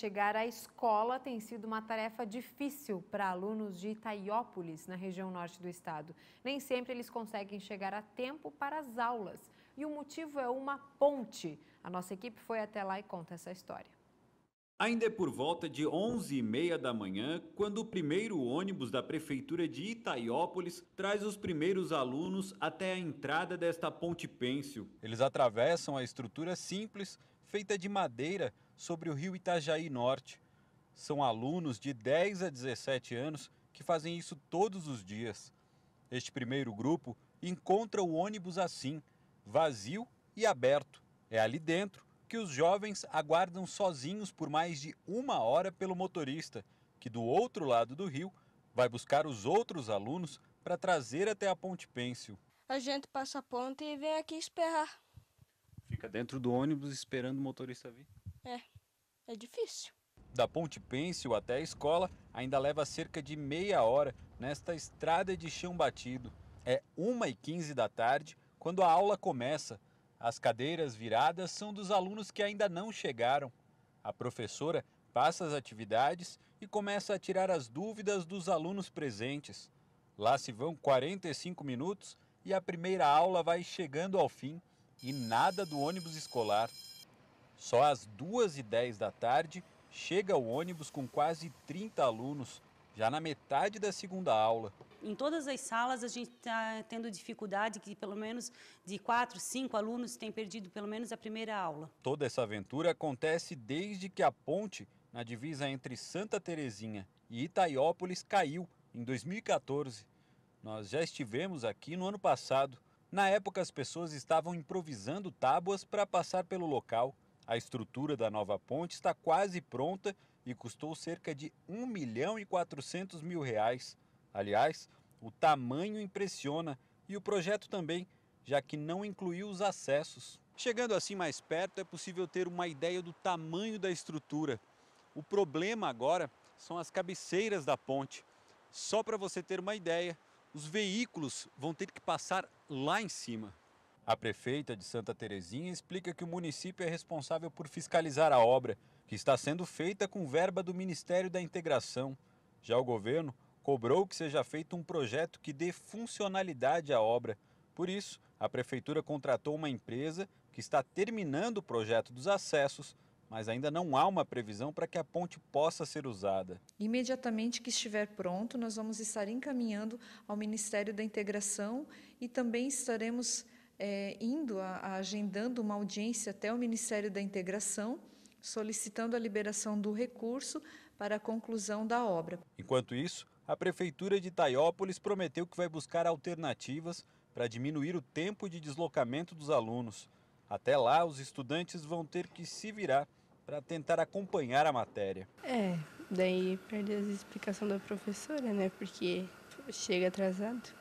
Chegar à escola tem sido uma tarefa difícil para alunos de Itaiópolis, na região norte do estado. Nem sempre eles conseguem chegar a tempo para as aulas. E o motivo é uma ponte. A nossa equipe foi até lá e conta essa história. Ainda é por volta de 11h30 da manhã, quando o primeiro ônibus da prefeitura de Itaiópolis traz os primeiros alunos até a entrada desta ponte pêncil. Eles atravessam a estrutura simples feita de madeira sobre o rio Itajaí Norte. São alunos de 10 a 17 anos que fazem isso todos os dias. Este primeiro grupo encontra o ônibus assim, vazio e aberto. É ali dentro que os jovens aguardam sozinhos por mais de uma hora pelo motorista, que do outro lado do rio vai buscar os outros alunos para trazer até a Ponte Pêncil. A gente passa a ponte e vem aqui esperar. Fica dentro do ônibus esperando o motorista vir. É, é difícil. Da Ponte Pêncil até a escola ainda leva cerca de meia hora nesta estrada de chão batido. É 1h15 da tarde quando a aula começa. As cadeiras viradas são dos alunos que ainda não chegaram. A professora passa as atividades e começa a tirar as dúvidas dos alunos presentes. Lá se vão 45 minutos e a primeira aula vai chegando ao fim e nada do ônibus escolar. Só às 2 e 10 da tarde chega o ônibus com quase 30 alunos, já na metade da segunda aula. Em todas as salas a gente está tendo dificuldade que pelo menos de 4, 5 alunos têm perdido pelo menos a primeira aula. Toda essa aventura acontece desde que a ponte na divisa entre Santa Terezinha e Itaiópolis caiu em 2014. Nós já estivemos aqui no ano passado na época, as pessoas estavam improvisando tábuas para passar pelo local. A estrutura da nova ponte está quase pronta e custou cerca de 1 milhão e 400 mil reais. Aliás, o tamanho impressiona e o projeto também, já que não incluiu os acessos. Chegando assim mais perto, é possível ter uma ideia do tamanho da estrutura. O problema agora são as cabeceiras da ponte. Só para você ter uma ideia, os veículos vão ter que passar lá em cima. A prefeita de Santa Terezinha explica que o município é responsável por fiscalizar a obra, que está sendo feita com verba do Ministério da Integração. Já o governo cobrou que seja feito um projeto que dê funcionalidade à obra. Por isso, a prefeitura contratou uma empresa que está terminando o projeto dos acessos mas ainda não há uma previsão para que a ponte possa ser usada. Imediatamente que estiver pronto, nós vamos estar encaminhando ao Ministério da Integração e também estaremos é, indo, a, a, agendando uma audiência até o Ministério da Integração, solicitando a liberação do recurso para a conclusão da obra. Enquanto isso, a Prefeitura de Itaiópolis prometeu que vai buscar alternativas para diminuir o tempo de deslocamento dos alunos. Até lá, os estudantes vão ter que se virar para tentar acompanhar a matéria. É, daí perde as explicações da professora, né? Porque chega atrasado.